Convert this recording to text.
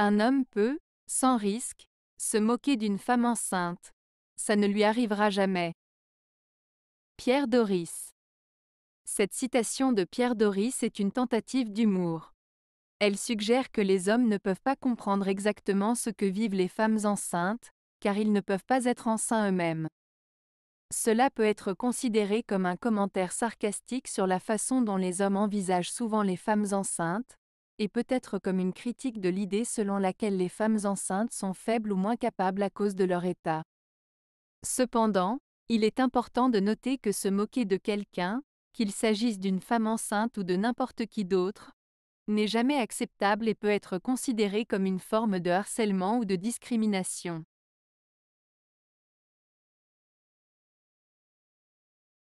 Un homme peut, sans risque, se moquer d'une femme enceinte. Ça ne lui arrivera jamais. Pierre Doris. Cette citation de Pierre Doris est une tentative d'humour. Elle suggère que les hommes ne peuvent pas comprendre exactement ce que vivent les femmes enceintes, car ils ne peuvent pas être enceints eux-mêmes. Cela peut être considéré comme un commentaire sarcastique sur la façon dont les hommes envisagent souvent les femmes enceintes, et peut être comme une critique de l'idée selon laquelle les femmes enceintes sont faibles ou moins capables à cause de leur état. Cependant, il est important de noter que se moquer de quelqu'un, qu'il s'agisse d'une femme enceinte ou de n'importe qui d'autre, n'est jamais acceptable et peut être considéré comme une forme de harcèlement ou de discrimination.